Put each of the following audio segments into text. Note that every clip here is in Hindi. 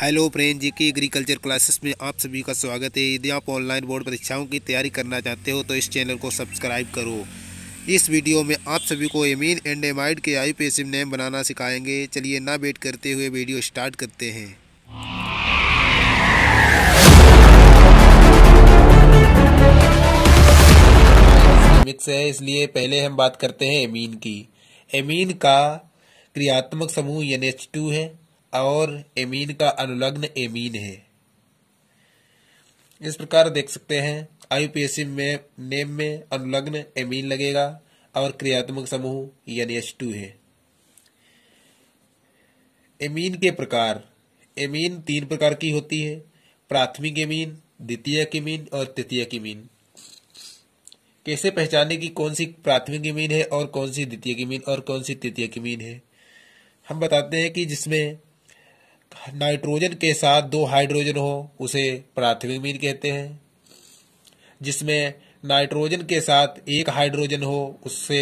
हेलो फ्रेंड जी की एग्रीकल्चर क्लासेस में आप सभी का स्वागत है यदि आप ऑनलाइन बोर्ड परीक्षाओं की तैयारी करना चाहते हो तो इस चैनल को सब्सक्राइब करो इस वीडियो में आप सभी को एमीन एंड एमाइड के आई पी नेम बनाना सिखाएंगे चलिए ना वेट करते हुए वीडियो स्टार्ट करते हैं मिक्स है इसलिए पहले हम बात करते हैं एमीन की एमीन का क्रियात्मक समूह एन है और एमीन का अनुलग्न एमीन है इस प्रकार देख सकते हैं आयुपीएसी में नेम में अनुलग्न एमीन लगेगा और क्रियात्मक समूह यानी एच टू है एमीन के प्रकार एमीन तीन प्रकार की होती है प्राथमिक एमीन द्वितीय मीन और तृतीय मीन कैसे पहचाने की कौन सी प्राथमिक मीन है और कौन सी द्वितीय मीन और कौन सी तृतीय मीन है हम बताते हैं कि जिसमें नाइट्रोजन के साथ दो हाइड्रोजन हो उसे प्राथमिक मीन कहते हैं जिसमें नाइट्रोजन के साथ एक हाइड्रोजन हो उससे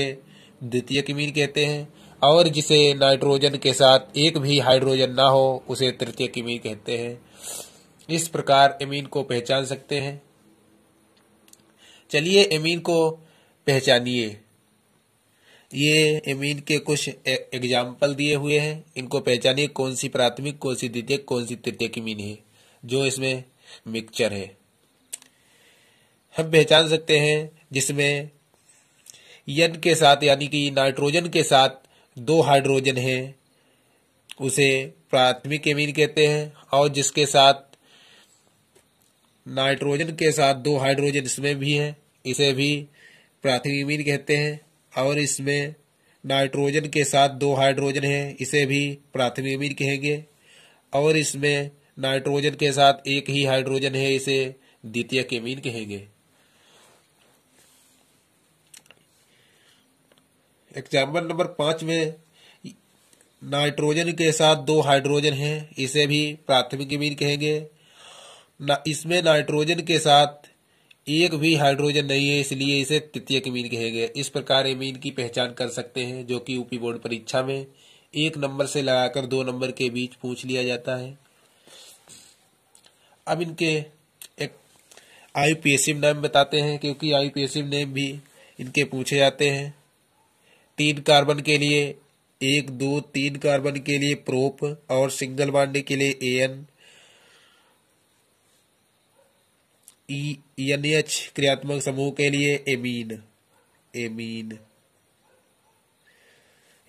द्वितीयक मीन कहते हैं और जिसे नाइट्रोजन के साथ एक भी हाइड्रोजन ना हो उसे तृतीय मीन कहते हैं इस प्रकार एमीन को पहचान सकते हैं चलिए एमीन को पहचानिए ये एमीन के कुछ एग्जाम्पल दिए हुए हैं इनको पहचानिए कौन सी प्राथमिक कौन सी द्वितीय कौन सी तृतीय मीन है जो इसमें मिक्सचर है हम पहचान सकते हैं जिसमें यन के साथ यानी कि नाइट्रोजन के साथ दो हाइड्रोजन है उसे प्राथमिक एमीन कहते हैं और जिसके साथ नाइट्रोजन के साथ दो हाइड्रोजन इसमें भी है इसे भी प्राथमिक एमीन कहते हैं और इसमें नाइट्रोजन के साथ दो हाइड्रोजन है इसे भी प्राथमिक अमीन कहेंगे और इसमें नाइट्रोजन के साथ एक ही हाइड्रोजन है इसे द्वितीय अमीन कहेंगे एग्जाम्पल नंबर पांच में नाइट्रोजन के साथ दो हाइड्रोजन है इसे भी प्राथमिक अमीन कहेंगे ना इसमें नाइट्रोजन के साथ एक भी हाइड्रोजन नहीं है इसलिए इसे तृतीय इमीन कहे गए इस प्रकार अमीन की पहचान कर सकते हैं जो कि यूपी बोर्ड परीक्षा में एक नंबर से लगाकर दो नंबर के बीच पूछ लिया जाता है अब इनके एक आयु पी एस नेम बताते हैं क्योंकि आयु पी एस नेम भी इनके पूछे जाते हैं तीन कार्बन के लिए एक दो तीन कार्बन के लिए प्रोप और सिंगल बांडे के लिए ए एन ईएनएच e, e क्रियात्मक समूह के लिए एमीन एमीन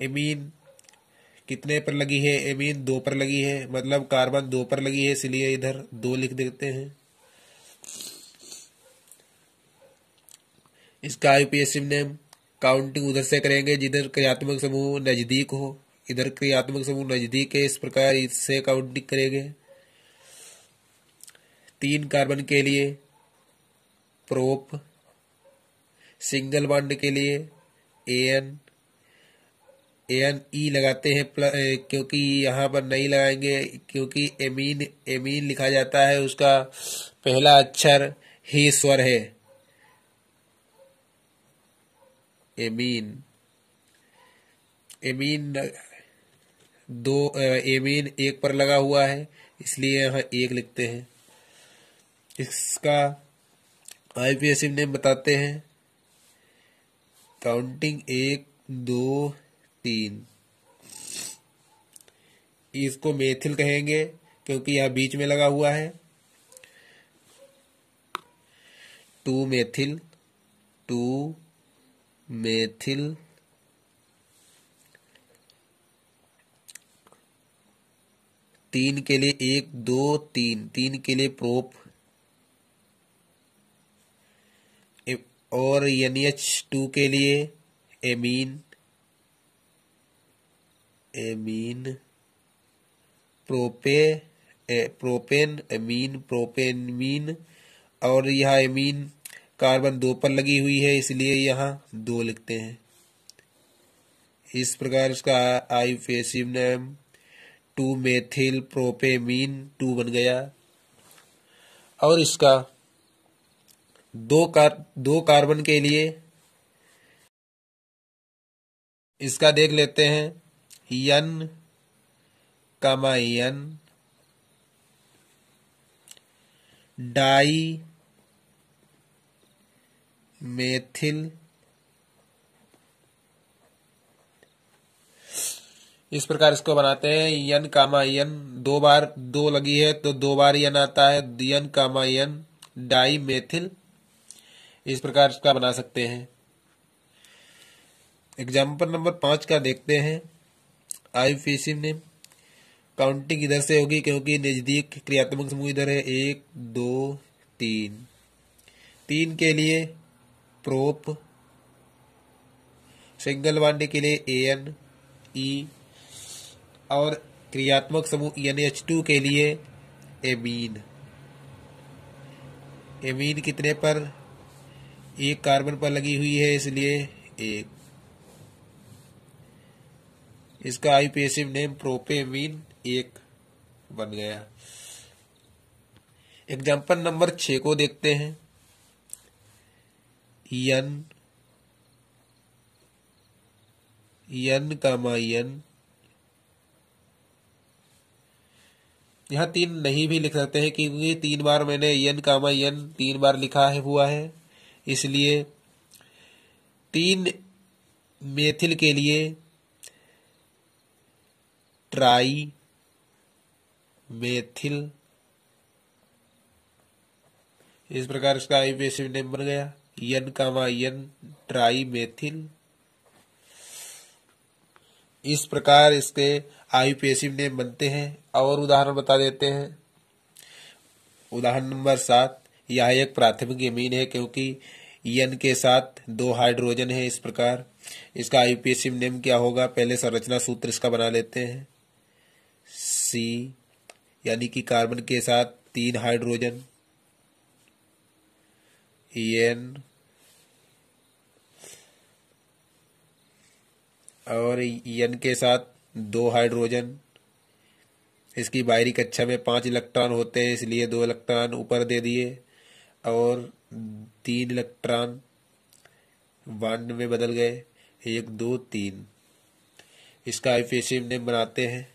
एमीन कितने पर लगी है एमीन दो पर लगी है मतलब कार्बन दो पर लगी है इसलिए इधर दो लिख देते हैं इसका आईपीएससी नेम काउंटिंग उधर से करेंगे जिधर क्रियात्मक समूह नजदीक हो इधर क्रियात्मक समूह नजदीक है इस प्रकार इससे काउंटिंग करेंगे तीन कार्बन के लिए प्रोप सिंगल बॉन्ड के लिए A N A N E लगाते हैं क्योंकि यहाँ पर नहीं लगाएंगे क्योंकि एमीन एमीन लिखा जाता है उसका पहला अक्षर ही स्वर है एमीन एमीन दो एमीन एक पर लगा हुआ है इसलिए यहाँ एक लिखते हैं इसका आईपीएस नेम बताते हैं काउंटिंग एक दो तीन इसको मेथिल कहेंगे क्योंकि यह बीच में लगा हुआ है टू मेथिल टू मेथिल तीन के लिए एक दो तीन तीन के लिए प्रोप और एन एच टू के लिए एमीन एमीन प्रोपे ए, प्रोपेन एमीन प्रोपेनमीन और यह एमीन कार्बन दो पर लगी हुई है इसलिए यहाँ दो लिखते हैं इस प्रकार इसका आई फेसिव नेम टू मेथिल प्रोपेमीन टू बन गया और इसका दो कार दो कार्बन के लिए इसका देख लेते हैं यन कामा डाई मेथिल इस प्रकार इसको बनाते हैं यन कामायन दो बार दो लगी है तो दो बार यन आता है यन कामायन डाई मेथिल इस प्रकार इसका बना सकते हैं एग्जाम्पल नंबर पांच का देखते हैं आई फीसी नेम काउंटिंग इधर से होगी क्योंकि नज़दीक क्रियात्मक समूह इधर है एक दो तीन तीन के लिए प्रोप सिंगल वांडे के लिए ए एन ई और क्रियात्मक समूह एन एच टू के लिए एमीन एमीन कितने पर एक कार्बन पर लगी हुई है इसलिए एक इसका आईपीएसिव नेम प्रोपेमीन एक बन गया एग्जाम्पल नंबर छ को देखते हैं यन यन कामा यन यहां तीन नहीं भी लिख सकते हैं क्योंकि तीन बार मैंने यन कामा यन तीन बार लिखा है हुआ है इसलिए तीन मेथिल के लिए ट्राई मेथिल इस प्रकार इसका आई पी नेम बन गया यन कामा यन ट्राई मेथिल इस प्रकार इसके आईपीएसी नेम बनते हैं और उदाहरण बता देते हैं उदाहरण नंबर सात यह एक प्राथमिक एमीन है क्योंकि एन के साथ दो हाइड्रोजन है इस प्रकार इसका आईपीएससी नेम क्या होगा पहले संरचना सूत्र इसका बना लेते हैं सी यानी कि कार्बन के साथ तीन हाइड्रोजन एन और एन के साथ दो हाइड्रोजन इसकी बाहरी कक्षा में पांच इलेक्ट्रॉन होते हैं इसलिए दो इलेक्ट्रॉन ऊपर दे दिए और तीन इलेक्ट्रॉन वन में बदल गए एक दो तीन इसका आईपीसी नेम बनाते हैं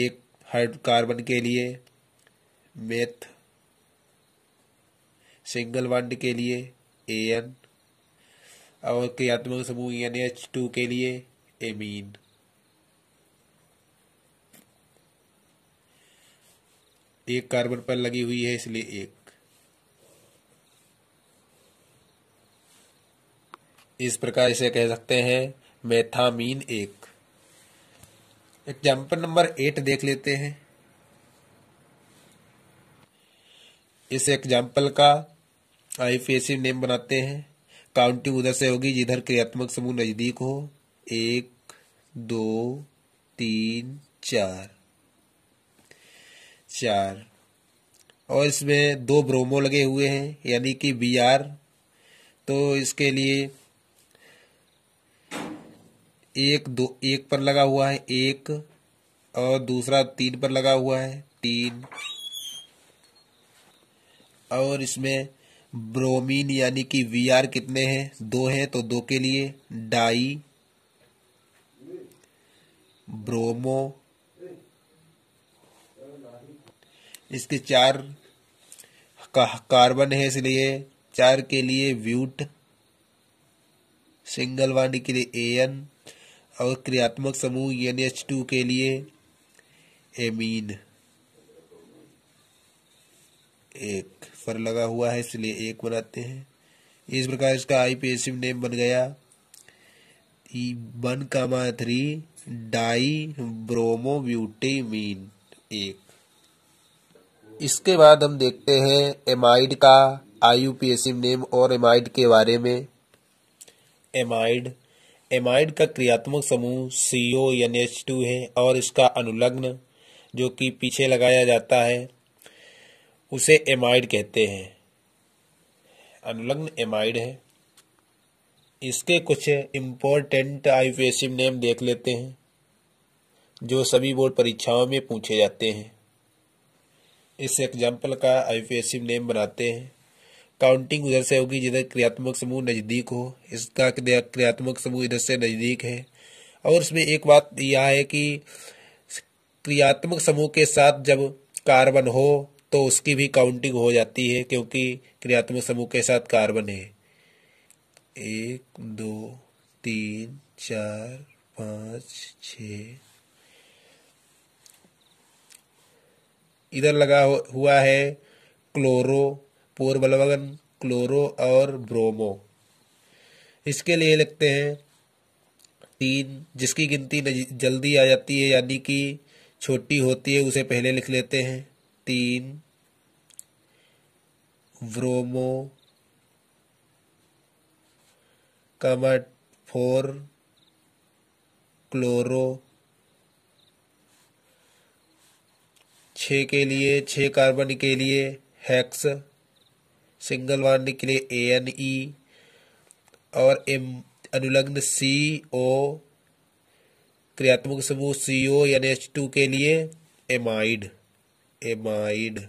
एक हाइड कार्बन के लिए मेथ सिंगल वंड के लिए ए एन और क्रियात्मक समूह एन एच टू के लिए एमीन एक कार्बन पर लगी हुई है इसलिए एक इस प्रकार इसे कह सकते हैं मेथामीन एक एग्जाम्पल नंबर एट देख लेते हैं इस एग्जाम्पल का आईपीएससी नेम बनाते हैं काउंटिंग उधर से होगी जिधर क्रियात्मक समूह नजदीक हो एक दो तीन चार चार और इसमें दो ब्रोमो लगे हुए हैं यानी कि बी आर तो इसके लिए एक दो एक पर लगा हुआ है एक और दूसरा तीन पर लगा हुआ है तीन और इसमें ब्रोमीन यानी कि वी आर कितने हैं दो हैं तो दो के लिए डाई ब्रोमो इसके चार का, कार्बन है इसलिए चार के लिए व्यूट सिंगल वाणी के लिए एन और क्रियात्मक समूह एन एच टू के लिए एमीन एक फर लगा हुआ है इसलिए एक बनाते हैं इस प्रकार इसका आई पी नेम बन गया वन कामा थ्री डाई ब्रोमोब्यूटीमीन एक इसके बाद हम देखते हैं एमाइड का आई नेम और एमाइड के बारे में एमाइड एमाइड का क्रियात्मक समूह सी ओ एन एच टू है और इसका अनुलग्न जो कि पीछे लगाया जाता है उसे एमाइड कहते हैं अनुलग्न एमाइड है इसके कुछ इम्पोर्टेंट आईपीएससी नेम देख लेते हैं जो सभी बोर्ड परीक्षाओं में पूछे जाते हैं इस एग्जाम्पल का आईपीएससी नेम बनाते हैं काउंटिंग उधर से होगी जिधर क्रियात्मक समूह नज़दीक हो इसका क्रियात्मक समूह इधर से नज़दीक है और इसमें एक बात यह है कि क्रियात्मक समूह के साथ जब कार्बन हो तो उसकी भी काउंटिंग हो जाती है क्योंकि क्रियात्मक समूह के साथ कार्बन है एक दो तीन चार पाँच छ इधर लगा हुआ है क्लोरो बलवगन क्लोरो और ब्रोमो इसके लिए लिखते हैं तीन जिसकी गिनती जल्दी आ जाती है यानी कि छोटी होती है उसे पहले लिख लेते हैं तीन ब्रोमो कमट फोर क्लोरो छ के लिए छ कार्बन के लिए हैक्स सिंगल वर्ण के लिए ए एन ई और एम अनुलग्न सी ओ क्रियात्मक समूह सी ओ यानी एच टू के लिए एमाइड एमाइड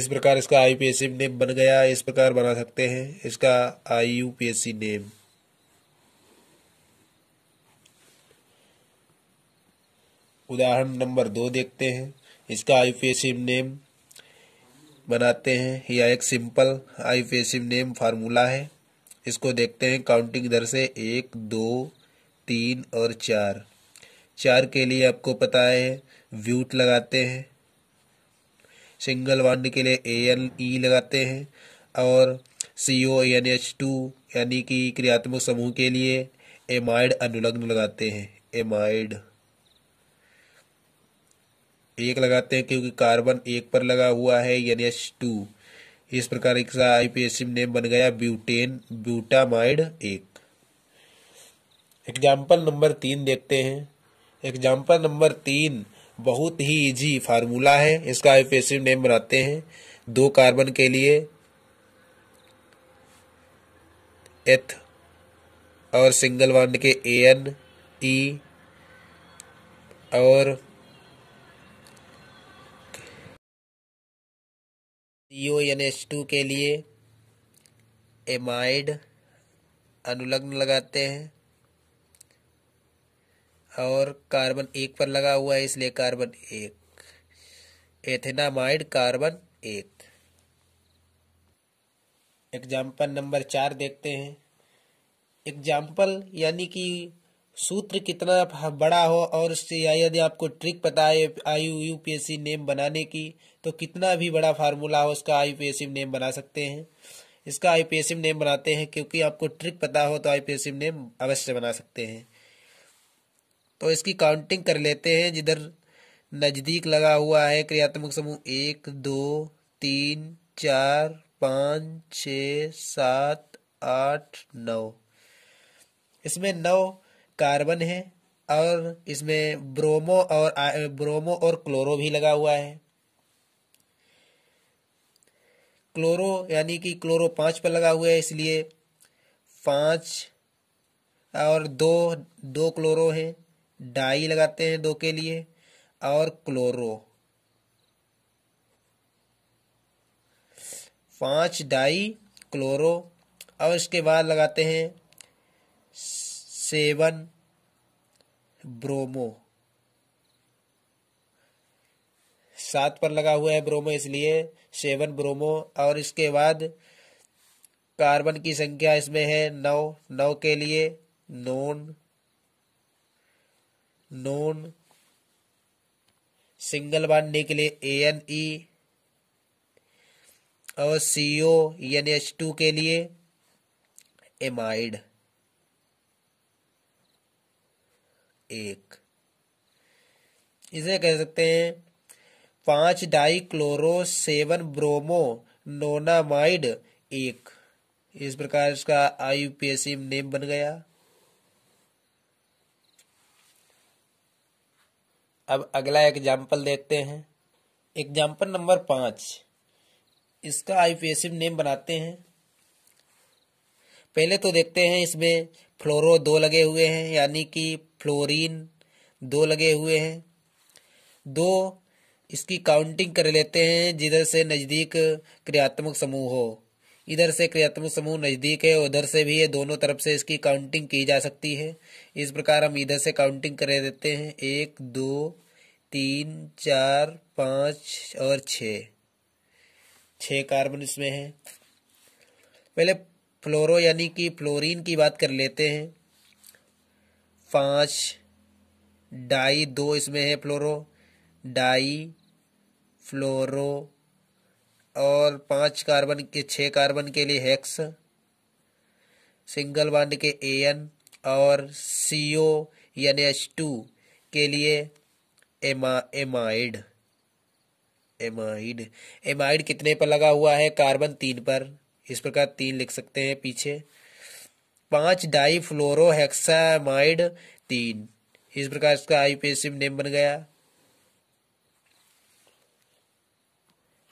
इस प्रकार इसका I P S C name बन गया इस प्रकार बना सकते हैं इसका I U P S C name उदाहरण नंबर दो देखते हैं इसका I P S C name बनाते हैं यह एक सिंपल आई पेसिव नेम फार्मूला है इसको देखते हैं काउंटिंग इधर से एक दो तीन और चार चार के लिए आपको पता है व्यूट लगाते हैं सिंगल वांड के लिए ए एन ई लगाते हैं और C O N H two यानी कि क्रियात्मक समूह के लिए एमाइड अनुलग्न लगाते हैं एमाइड एक लगाते हैं क्योंकि कार्बन एक पर लगा हुआ है एन एच टू इस प्रकार इसका आईपीएससी नेम बन गया ब्यूटेन ब्यूटामाइड एक एग्जाम्पल नंबर तीन देखते हैं एग्जाम्पल नंबर तीन बहुत ही इजी फार्मूला है इसका आईपीएससी नेम बनाते हैं दो कार्बन के लिए एथ और सिंगल वन के ए एन ई और सीओ एन टू के लिए एमाइड अनुलग्न लगाते हैं और कार्बन एक पर लगा हुआ है इसलिए कार्बन एक एथेनामाइड कार्बन एक एग्जाम्पल नंबर चार देखते हैं एग्जाम्पल यानी कि सूत्र कितना बड़ा हो और उससे यदि आपको ट्रिक पता है I U P S C name बनाने की तो कितना भी बड़ा फार्मूला हो उसका आई पी एस नेम बना सकते हैं इसका आई पी एस नेम बनाते हैं क्योंकि आपको ट्रिक पता हो तो आई पी एस नेम अवश्य बना सकते हैं तो इसकी काउंटिंग कर लेते हैं जिधर नज़दीक लगा हुआ है क्रियात्मक समूह एक दो तीन चार पाँच छ सात आठ नौ इसमें नौ कार्बन है और इसमें ब्रोमो और ब्रोमो और क्लोरो भी लगा हुआ है क्लोरो यानी कि क्लोरो पाँच पर लगा हुआ है इसलिए पाँच और दो दो क्लोरो हैं डाई लगाते हैं दो के लिए और क्लोरो पाँच डाई क्लोरो और इसके बाद लगाते हैं सेवन ब्रोमो सात पर लगा हुआ है ब्रोमो इसलिए सेवन ब्रोमो और इसके बाद कार्बन की संख्या इसमें है नौ नौ के लिए नोन नोन सिंगल बांधने के लिए ए एन ई और सीओ एन एच टू के लिए एमाइड एक इसे कह सकते हैं पांच di chloro seven bromo nonanamide एक इस प्रकार इसका आई नेम बन गया अब अगला एग्जाम्पल देखते हैं एग्जाम्पल नंबर पांच इसका आई नेम बनाते हैं पहले तो देखते हैं इसमें फ्लोरो दो लगे हुए हैं यानी कि फ्लोरीन दो लगे हुए हैं दो इसकी काउंटिंग कर लेते हैं जिधर से नज़दीक क्रियात्मक समूह हो इधर से क्रियात्मक समूह नज़दीक है उधर से भी ये दोनों तरफ से इसकी काउंटिंग की जा सकती है इस प्रकार हम इधर से काउंटिंग कर देते हैं एक दो तीन चार पाँच और छ छः कार्बन इसमें हैं पहले फ्लोरो यानी कि फ्लोरीन की बात कर लेते हैं पाँच डाई दो इसमें है फ्लोरो डाई फ्लोरो और पांच कार्बन के छह कार्बन के लिए हेक्स सिंगल बांड के ए एन और C O N H two के लिए एमा एमाइड एमाइड एमाइड कितने पर लगा हुआ है कार्बन तीन पर इस प्रकार तीन लिख सकते हैं पीछे पांच डाई फ्लोरोहेक्सामाइड तीन इस प्रकार इसका आईपीएसएम नेम बन गया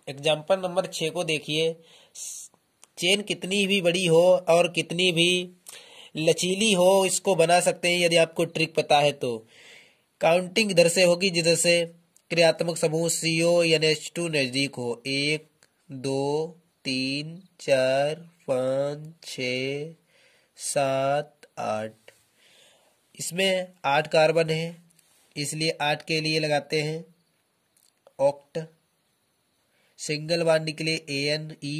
एग्जाम्पल नंबर छ को देखिए चेन कितनी भी बड़ी हो और कितनी भी लचीली हो इसको बना सकते हैं यदि आपको ट्रिक पता है तो काउंटिंग इधर से होगी जिधर से क्रियात्मक समूह सीओ एन एच टू नज़दीक हो एक दो तीन चार पाँच छ सात आठ इसमें आठ कार्बन है इसलिए आठ के लिए लगाते हैं ऑक्ट सिंगल के लिए ए एन ई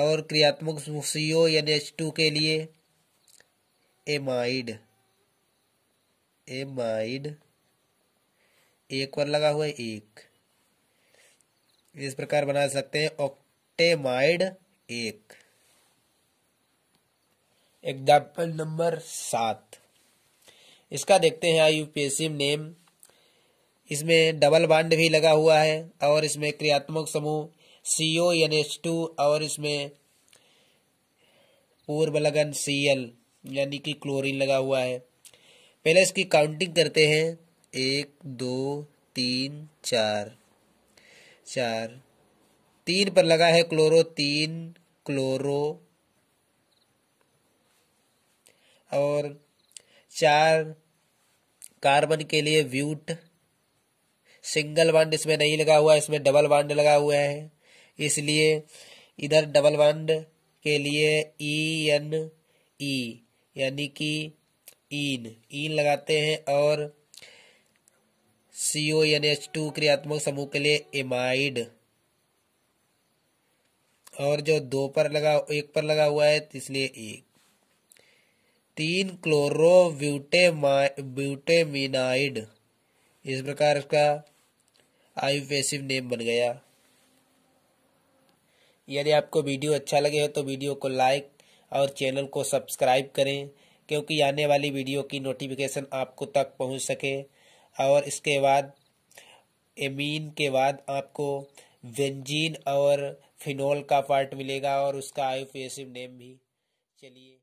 और क्रियात्मक सीओ एन एच टू के लिए एमाइड एमाइड एक पर लगा हुआ है एक इस प्रकार बना सकते हैं ऑक्टेमाइड एक एग्जाम्पल नंबर सात इसका देखते हैं आई यूपीएससी नेम इसमें डबल बांड भी लगा हुआ है और इसमें क्रियात्मक समूह सी ओ एन एच टू और इसमें पूर्व लगन सी एल यानी कि क्लोरीन लगा हुआ है पहले इसकी काउंटिंग करते हैं एक दो तीन चार चार तीन पर लगा है क्लोरो तीन क्लोरो और चार कार्बन के लिए व्यूट सिंगल बांड इसमें नहीं लगा हुआ इसमें डबल बांड लगा हुआ है इसलिए इधर डबल बांड के लिए ई एन ई यानी कि ईन ईन लगाते हैं और सीओ एन एच टू क्रियात्मक समूह के लिए एमाइड और जो दो पर लगा एक पर लगा हुआ है तो इसलिए एक तीन क्लोरो ब्यूटेमिनाइड इस प्रकार इसका आयुपेसिव नेम बन गया यदि आपको वीडियो अच्छा लगे हो तो वीडियो को लाइक और चैनल को सब्सक्राइब करें क्योंकि आने वाली वीडियो की नोटिफिकेशन आपको तक पहुंच सके और इसके बाद एमीन के बाद आपको वेंजीन और फिनोल का पार्ट मिलेगा और उसका आई नेम भी चलिए